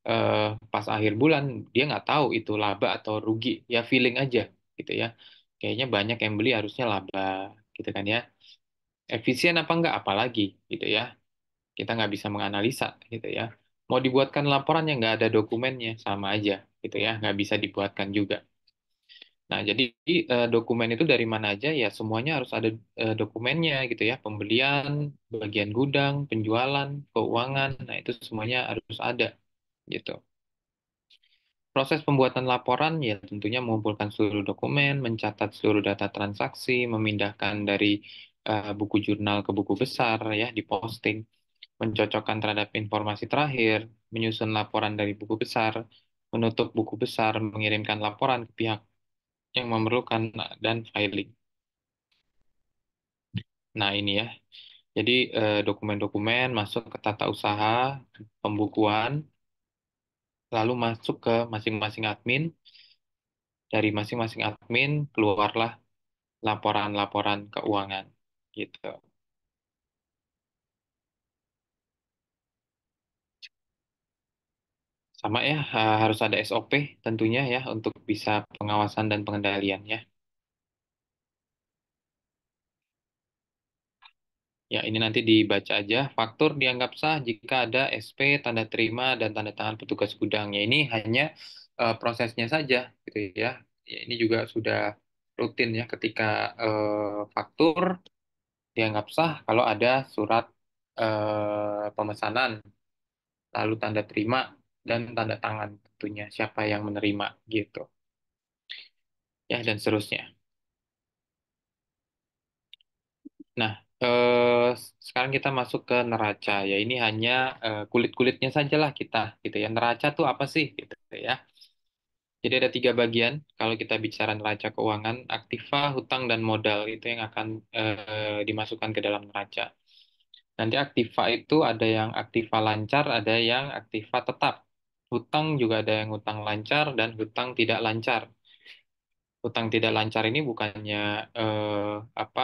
eh, pas akhir bulan dia nggak tahu itu laba atau rugi, ya feeling aja gitu ya. Kayaknya banyak yang beli harusnya laba gitu kan ya. Efisien apa enggak apalagi gitu ya. Kita nggak bisa menganalisa gitu ya. Mau dibuatkan laporan yang nggak ada dokumennya sama aja gitu ya, nggak bisa dibuatkan juga. Nah, jadi eh, dokumen itu dari mana aja ya semuanya harus ada eh, dokumennya gitu ya. Pembelian, bagian gudang, penjualan, keuangan, nah itu semuanya harus ada gitu. Proses pembuatan laporan ya tentunya mengumpulkan seluruh dokumen, mencatat seluruh data transaksi, memindahkan dari eh, buku jurnal ke buku besar ya di posting, mencocokkan terhadap informasi terakhir, menyusun laporan dari buku besar, menutup buku besar, mengirimkan laporan ke pihak yang memerlukan nah, dan filing. Nah, ini ya. Jadi eh, dokumen-dokumen masuk ke tata usaha, pembukuan, lalu masuk ke masing-masing admin. Dari masing-masing admin keluarlah laporan-laporan keuangan gitu. Sama ya, eh, harus ada SOP tentunya ya untuk bisa pengawasan dan pengendalian ya. Ya, ini nanti dibaca aja. Faktur dianggap sah jika ada SP, tanda terima, dan tanda tangan petugas gudangnya. Ini hanya uh, prosesnya saja, gitu ya. Ya, Ini juga sudah rutin ya ketika uh, faktur dianggap sah kalau ada surat uh, pemesanan, lalu tanda terima, dan tanda tangan tentunya siapa yang menerima gitu. Ya, dan seterusnya. Nah, eh, sekarang kita masuk ke neraca ya. Ini hanya eh, kulit-kulitnya sajalah kita gitu ya. Neraca tuh apa sih gitu ya. Jadi ada tiga bagian kalau kita bicara neraca keuangan, aktiva, hutang, dan modal itu yang akan eh, dimasukkan ke dalam neraca. Nanti aktiva itu ada yang aktiva lancar, ada yang aktiva tetap hutang juga ada yang hutang lancar dan hutang tidak lancar. Hutang tidak lancar ini bukannya eh, apa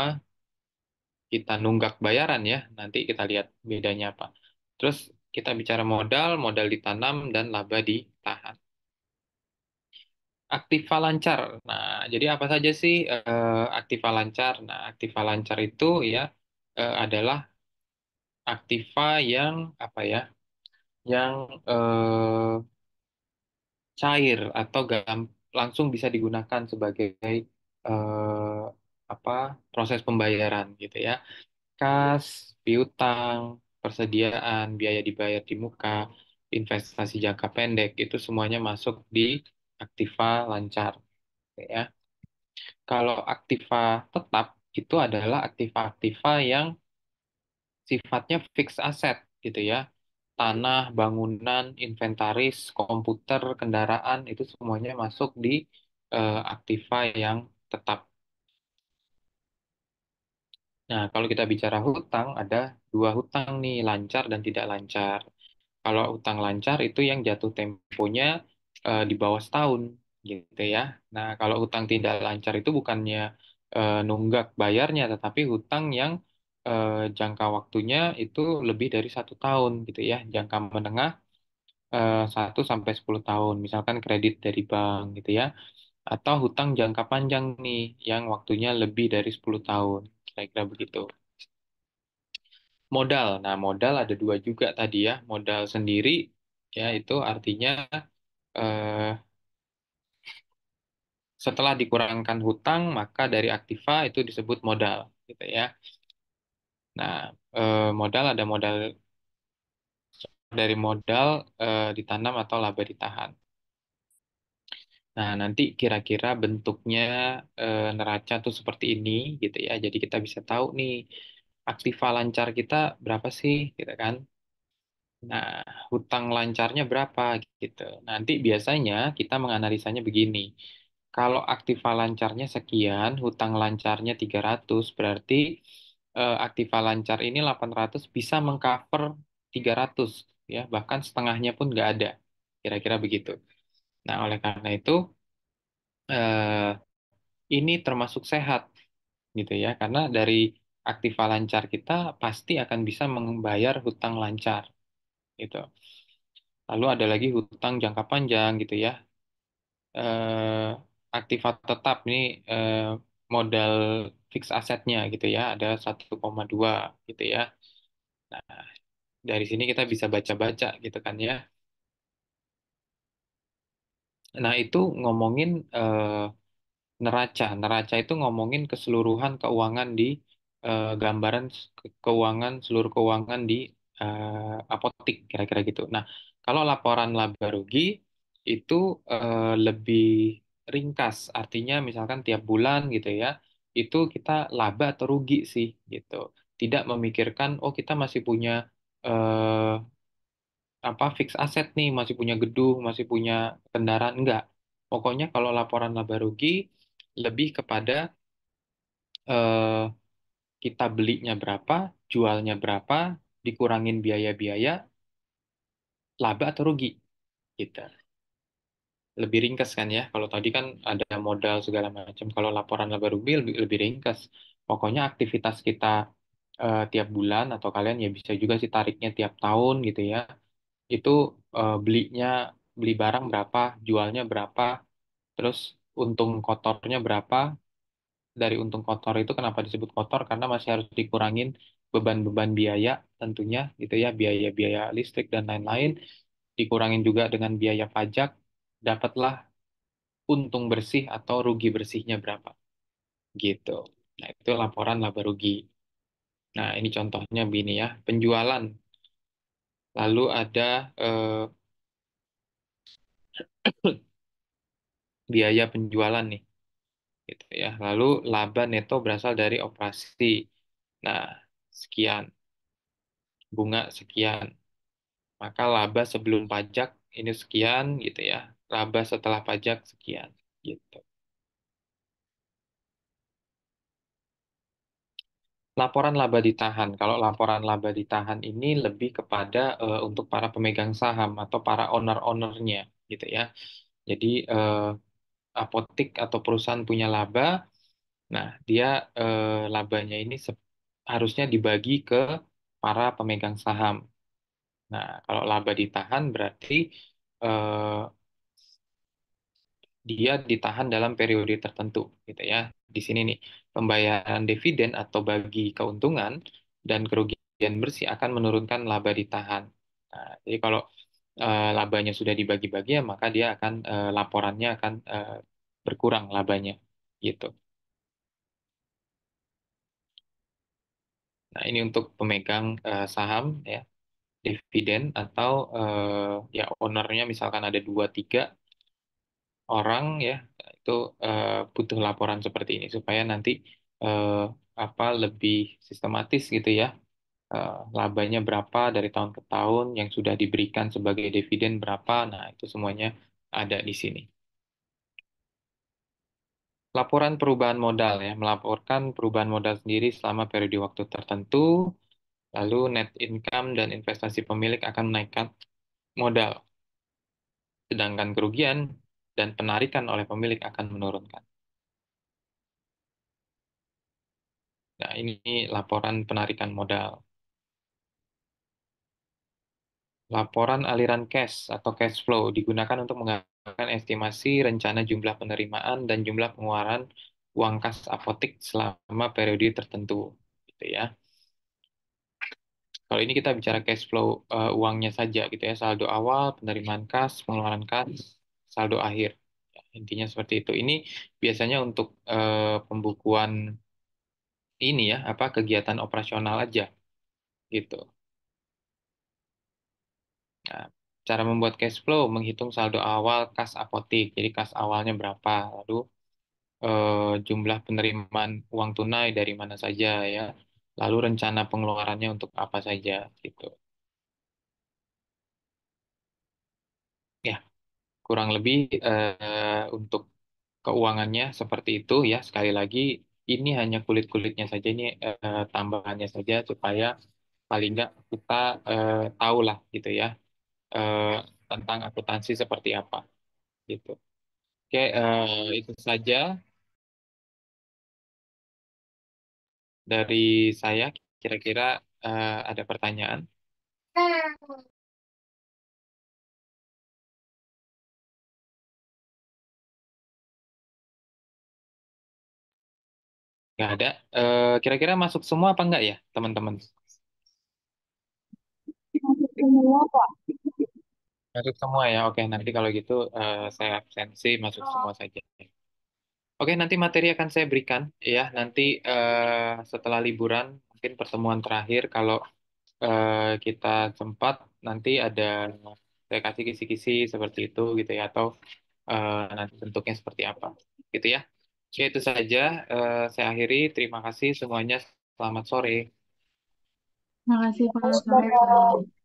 kita nunggak bayaran ya. Nanti kita lihat bedanya apa. Terus kita bicara modal, modal ditanam dan laba ditahan. Aktiva lancar. Nah, jadi apa saja sih eh, aktiva lancar? Nah, aktiva lancar itu ya eh, adalah aktiva yang apa ya? yang eh, cair atau gam- langsung bisa digunakan sebagai eh, apa proses pembayaran gitu ya. Kas, piutang, persediaan, biaya dibayar di muka, investasi jangka pendek itu semuanya masuk di aktiva lancar ya. Kalau aktiva tetap itu adalah aktiva-aktiva yang sifatnya fixed asset gitu ya tanah, bangunan, inventaris, komputer, kendaraan itu semuanya masuk di uh, eh, aktiva yang tetap. Nah, kalau kita bicara hutang, ada dua hutang nih, lancar dan tidak lancar. Kalau hutang lancar itu yang jatuh temponya e, di bawah setahun, gitu ya. Nah, kalau hutang tidak lancar itu bukannya e, nunggak bayarnya, tetapi hutang yang eh, jangka waktunya itu lebih dari satu tahun gitu ya jangka menengah eh, satu eh, sampai sepuluh tahun misalkan kredit dari bank gitu ya atau hutang jangka panjang nih yang waktunya lebih dari sepuluh tahun kira-kira begitu modal nah modal ada dua juga tadi ya modal sendiri ya itu artinya eh, setelah dikurangkan hutang maka dari aktiva itu disebut modal gitu ya Nah, eh, modal ada modal dari modal eh, ditanam atau laba ditahan. Nah, nanti kira-kira bentuknya eh, neraca tuh seperti ini gitu ya. Jadi kita bisa tahu nih aktiva lancar kita berapa sih gitu kan. Nah, hutang lancarnya berapa gitu. Nanti biasanya kita menganalisanya begini. Kalau aktiva lancarnya sekian, hutang lancarnya 300, berarti uh, aktiva lancar ini 800 bisa mengcover 300 ya bahkan setengahnya pun nggak ada kira-kira begitu. Nah oleh karena itu uh, ini termasuk sehat gitu ya karena dari aktiva lancar kita pasti akan bisa membayar hutang lancar gitu. Lalu ada lagi hutang jangka panjang gitu ya. Eh, aktiva tetap ini eh, modal fix asetnya gitu ya ada 1,2 gitu ya. Nah, dari sini kita bisa baca-baca gitu kan ya. Nah, itu ngomongin eh, neraca. Neraca itu ngomongin keseluruhan keuangan di eh, gambaran keuangan seluruh keuangan di eh, apotik kira-kira gitu. Nah, kalau laporan laba rugi itu lebih ringkas, artinya misalkan tiap bulan gitu ya itu kita laba atau rugi sih gitu. Tidak memikirkan oh kita masih punya eh, apa fix aset nih, masih punya gedung, masih punya kendaraan enggak. Pokoknya kalau laporan laba rugi lebih kepada eh, kita belinya berapa, jualnya berapa, dikurangin biaya-biaya, laba atau rugi gitu lebih ringkas kan ya. Kalau tadi kan ada modal segala macam. Kalau laporan laba rugi lebih, lebih ringkas. Pokoknya aktivitas kita uh, tiap bulan atau kalian ya bisa juga sih tariknya tiap tahun gitu ya. Itu uh, belinya beli barang berapa, jualnya berapa, terus untung kotornya berapa. Dari untung kotor itu kenapa disebut kotor? Karena masih harus dikurangin beban-beban biaya tentunya gitu ya, biaya-biaya listrik dan lain-lain dikurangin juga dengan biaya pajak dapatlah untung bersih atau rugi bersihnya berapa. Gitu. Nah, itu laporan laba rugi. Nah, ini contohnya begini ya, penjualan. Lalu ada eh, biaya penjualan nih. Gitu ya. Lalu laba neto berasal dari operasi. Nah, sekian. Bunga sekian. Maka laba sebelum pajak ini sekian gitu ya laba setelah pajak sekian gitu. Laporan laba ditahan. Kalau laporan laba ditahan ini lebih kepada uh, untuk para pemegang saham atau para owner-ownernya gitu ya. Jadi uh, apotik atau perusahaan punya laba, nah dia uh, labanya ini harusnya dibagi ke para pemegang saham. Nah, kalau laba ditahan berarti eh, dia ditahan dalam periode tertentu gitu ya. Di sini nih pembayaran dividen atau bagi keuntungan dan kerugian bersih akan menurunkan laba ditahan. Nah, jadi kalau e, labanya sudah dibagi-bagi ya maka dia akan e, laporannya akan e, berkurang labanya gitu. Nah, ini untuk pemegang e, saham ya dividen atau uh, ya ownernya misalkan ada dua tiga orang ya itu uh, butuh laporan seperti ini supaya nanti uh, apa lebih sistematis gitu ya uh, labanya berapa dari tahun ke tahun yang sudah diberikan sebagai dividen berapa nah itu semuanya ada di sini laporan perubahan modal ya melaporkan perubahan modal sendiri selama periode waktu tertentu lalu net income dan investasi pemilik akan menaikkan modal sedangkan kerugian dan penarikan oleh pemilik akan menurunkan. Nah, ini laporan penarikan modal. Laporan aliran cash atau cash flow digunakan untuk menggunakan estimasi rencana jumlah penerimaan dan jumlah pengeluaran uang kas apotik selama periode tertentu, gitu ya. Kalau ini kita bicara cash flow uh, uangnya saja, gitu ya, saldo awal, penerimaan kas, pengeluaran kas, saldo akhir. Ya, intinya seperti itu. Ini biasanya untuk eh, pembukuan ini ya, apa kegiatan operasional aja gitu. Nah, cara membuat cash flow menghitung saldo awal kas apotik. Jadi kas awalnya berapa, lalu eh, jumlah penerimaan uang tunai dari mana saja ya, lalu rencana pengeluarannya untuk apa saja gitu. kurang lebih uh, untuk keuangannya seperti itu ya. Sekali lagi ini hanya kulit-kulitnya saja ini uh, tambahannya saja supaya paling nggak kita uh, eh, tahu lah gitu ya uh, tentang akuntansi seperti apa gitu. Oke, uh, itu saja dari saya. Kira-kira uh, ada pertanyaan? Nah. Nggak ada. Eh, kira-kira masuk semua apa enggak ya, teman-teman? Masuk semua, Pak. Masuk semua ya. Oke, nanti kalau gitu eh, saya absensi masuk semua saja. Oke, nanti materi akan saya berikan ya. Nanti eh, setelah liburan, mungkin pertemuan terakhir kalau kita sempat nanti ada saya kasih kisi-kisi seperti itu gitu ya atau uh, nanti bentuknya seperti apa gitu ya. Oke, ya, itu saja. Uh, saya akhiri. Terima kasih semuanya. Selamat sore. Terima kasih Pak.